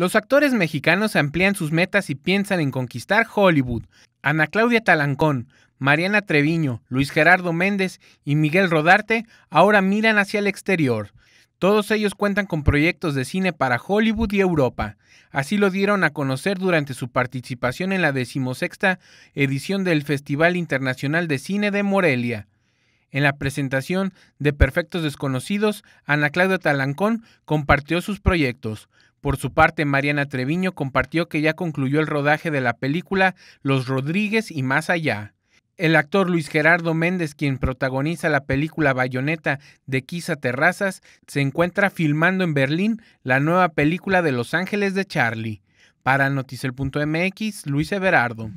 Los actores mexicanos amplían sus metas y piensan en conquistar Hollywood. Ana Claudia Talancón, Mariana Treviño, Luis Gerardo Méndez y Miguel Rodarte ahora miran hacia el exterior. Todos ellos cuentan con proyectos de cine para Hollywood y Europa. Así lo dieron a conocer durante su participación en la decimosexta edición del Festival Internacional de Cine de Morelia. En la presentación de Perfectos Desconocidos, Ana Claudia Talancón compartió sus proyectos. Por su parte, Mariana Treviño compartió que ya concluyó el rodaje de la película Los Rodríguez y más allá. El actor Luis Gerardo Méndez, quien protagoniza la película Bayoneta de Kisa Terrazas, se encuentra filmando en Berlín la nueva película de Los Ángeles de Charlie. Para Noticel.mx, Luis Everardo.